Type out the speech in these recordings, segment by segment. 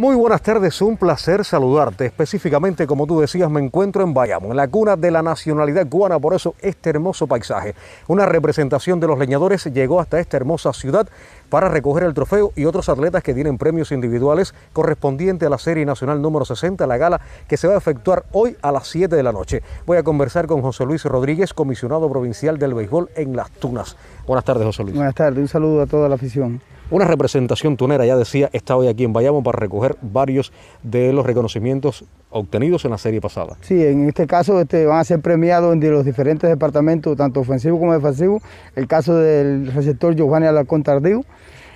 Muy buenas tardes, un placer saludarte. Específicamente, como tú decías, me encuentro en Bayamo, en la cuna de la nacionalidad cubana, por eso este hermoso paisaje. Una representación de los leñadores llegó hasta esta hermosa ciudad para recoger el trofeo y otros atletas que tienen premios individuales correspondiente a la Serie Nacional número 60, la gala que se va a efectuar hoy a las 7 de la noche. Voy a conversar con José Luis Rodríguez, comisionado provincial del béisbol en Las Tunas. Buenas tardes, José Luis. Buenas tardes, un saludo a toda la afición. Una representación tunera, ya decía, está hoy aquí en Bayamo para recoger varios de los reconocimientos obtenidos en la serie pasada. Sí, en este caso este, van a ser premiados de los diferentes departamentos, tanto ofensivo como defensivo. El caso del receptor Giovanni Alarcón Tardío,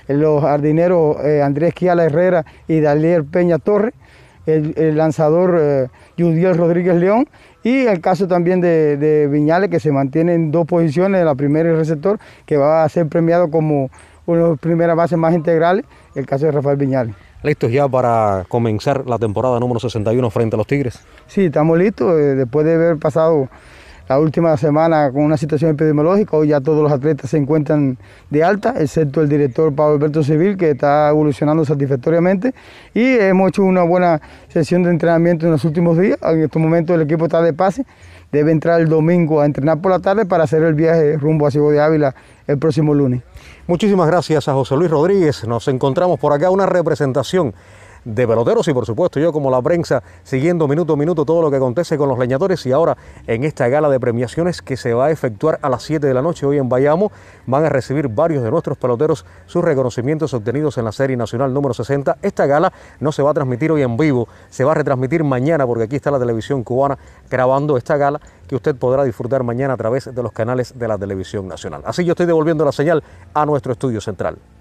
los jardineros eh, Andrés Quiala Herrera y Dalier Peña Torres, el, lanzador Judiel eh, Rodríguez León y el caso también de, de Viñales que se mantiene en dos posiciones, la primera y el receptor, que va a ser premiado como una primeras bases más integral, el caso de Rafael Viñales. ¿Listos ya para comenzar la temporada número 61 frente a los Tigres? Sí, estamos listos, eh, después de haber pasado la última semana con una situación epidemiológica, hoy ya todos los atletas se encuentran de alta, excepto el director Pablo Alberto Civil, que está evolucionando satisfactoriamente, y hemos hecho una buena sesión de entrenamiento en los últimos días, en estos momentos el equipo está de pase, debe entrar el domingo a entrenar por la tarde para hacer el viaje rumbo a Cibo de Ávila el próximo lunes. Muchísimas gracias a José Luis Rodríguez, nos encontramos por acá una representación de peloteros y por supuesto yo como la prensa siguiendo minuto a minuto todo lo que acontece con los leñadores y ahora en esta gala de premiaciones que se va a efectuar a las 7 de la noche hoy en Bayamo van a recibir varios de nuestros peloteros sus reconocimientos obtenidos en la Serie Nacional número 60. Esta gala no se va a transmitir hoy en vivo, se va a retransmitir mañana porque aquí está la televisión cubana grabando esta gala que usted podrá disfrutar mañana a través de los canales de la televisión nacional. Así yo estoy devolviendo la señal a nuestro estudio central.